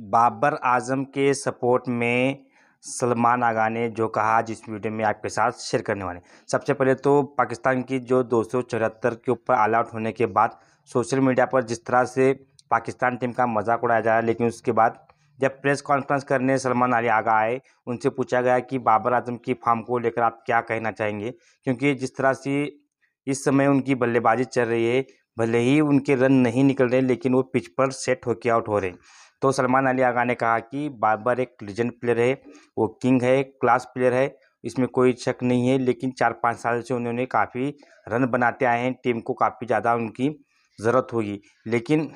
बाबर आजम के सपोर्ट में सलमान आगा ने जो कहा जिस वीडियो में आपके साथ शेयर करने वाले सबसे पहले तो पाकिस्तान की जो दो के ऊपर ऑल आउट होने के बाद सोशल मीडिया पर जिस तरह से पाकिस्तान टीम का मजाक उड़ाया जा रहा है लेकिन उसके बाद जब प्रेस कॉन्फ्रेंस करने सलमान अली आगा आए उनसे पूछा गया कि बाबर आजम की फार्म को लेकर आप क्या कहना चाहेंगे क्योंकि जिस तरह से इस समय उनकी बल्लेबाजी चल रही है भले ही उनके रन नहीं निकल रहे लेकिन वो पिच पर सेट होकर आउट हो रहे तो सलमान अली आगा ने कहा कि बाबर एक लेजेंड प्लेयर है वो किंग है क्लास प्लेयर है इसमें कोई शक नहीं है लेकिन चार पाँच साल से उन्होंने काफ़ी रन बनाते आए हैं टीम को काफ़ी ज़्यादा उनकी ज़रूरत होगी लेकिन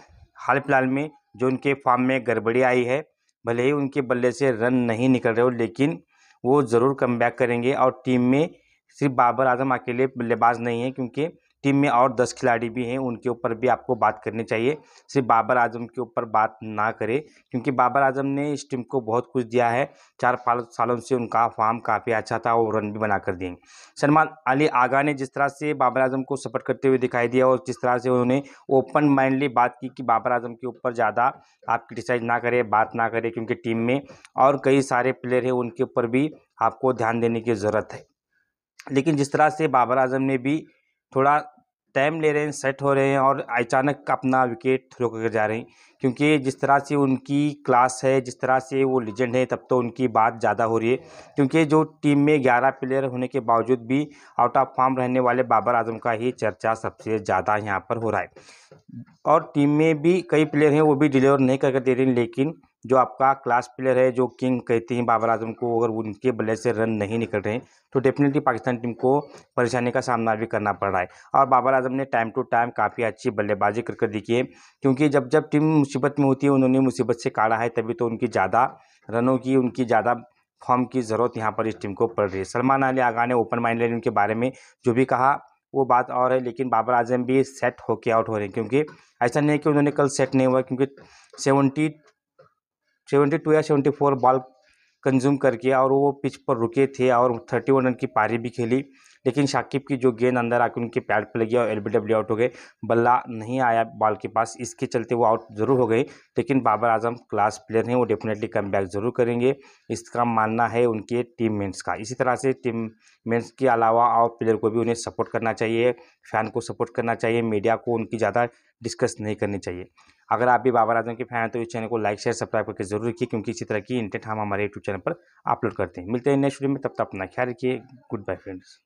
हाल फिलहाल में जो उनके फॉर्म में गड़बड़ी आई है भले ही उनके बल्ले से रन नहीं निकल रहे हो लेकिन वो ज़रूर कम बैक करेंगे और टीम में सिर्फ बाबर आजम अकेले बल्लेबाज नहीं है क्योंकि टीम में और दस खिलाड़ी भी हैं उनके ऊपर भी आपको बात करनी चाहिए सिर्फ बाबर आजम के ऊपर बात ना करें क्योंकि बाबर आजम ने इस टीम को बहुत कुछ दिया है चार पाँच सालों से उनका फार्म काफ़ी अच्छा था और रन भी बना कर दिए सलमान अली आगा ने जिस तरह से बाबर आजम को सपोर्ट करते हुए दिखाई दिया और जिस तरह से उन्होंने ओपन माइंडली बात की कि बाबर आजम के ऊपर ज़्यादा आप क्रिटिसाइज ना करें बात ना करें क्योंकि टीम में और कई सारे प्लेयर हैं उनके ऊपर भी आपको ध्यान देने की ज़रूरत है लेकिन जिस तरह से बाबर आजम ने भी थोड़ा टाइम ले रहे हैं सेट हो रहे हैं और अचानक अपना विकेट थ्रो करके जा रहे हैं क्योंकि जिस तरह से उनकी क्लास है जिस तरह से वो लीजेंड है तब तो उनकी बात ज़्यादा हो रही है क्योंकि जो टीम में ग्यारह प्लेयर होने के बावजूद भी आउट ऑफ फॉर्म रहने वाले बाबर आजम का ही चर्चा सबसे ज़्यादा यहाँ पर हो रहा है और टीम में भी कई प्लेयर हैं वो भी डिलीवर नहीं करके दे रहे हैं लेकिन जो आपका क्लास प्लेयर है जो किंग कहते हैं बाबर आजम को अगर उनके बल्ले से रन नहीं निकल रहे तो डेफिनेटली पाकिस्तान टीम को परेशानी का सामना भी करना पड़ रहा है और बाबर आजम ने टाइम टू टाइम काफ़ी अच्छी बल्लेबाजी कर कर दिखी है क्योंकि जब जब टीम मुसीबत में होती है उन्होंने मुसीबत से काढ़ा है तभी तो उनकी ज़्यादा रनों की उनकी ज़्यादा फॉर्म की ज़रूरत यहाँ पर इस टीम को पड़ रही है सलमान अली आगा ने ओपन माइंडेड उनके बारे में जो भी कहा वो बात और है लेकिन बाबर आजम भी सेट होके आउट हो रहे हैं क्योंकि ऐसा नहीं है कि उन्होंने कल सेट नहीं हुआ क्योंकि सेवेंटी सेवेंटी टू या सेवेंटी फोर बॉल कंज्यूम करके और वो पिच पर रुके थे और थर्टी वन रन की पारी भी खेली लेकिन शाकिब की जो गेंद अंदर आके उनके पैड पर लगी और एल आउट हो गए बल्ला नहीं आया बॉल के पास इसके चलते वो आउट ज़रूर हो गए लेकिन बाबर आजम क्लास प्लेयर हैं वो डेफिनेटली कम बैक ज़रूर करेंगे इसका मानना है उनके टीम मेट्स का इसी तरह से टीम मेट्स के अलावा और प्लेयर को भी उन्हें सपोर्ट करना चाहिए फ़ैन को सपोर्ट करना चाहिए मीडिया को उनकी ज़्यादा डिस्कस नहीं करनी चाहिए अगर आप भी बाबर आजम के फैन हैं तो इस चैनल को लाइक शेयर सब्सक्राइब करके जरूर रखिए क्योंकि इसी तरह की इंटेंट हम हमारे यूट्यूब चैनल पर अपलोड करते हैं मिलते हैं नेक्स्ट वीडियो में तब तक अपना ख्याल रखिए गुड बाय फ्रेंड्स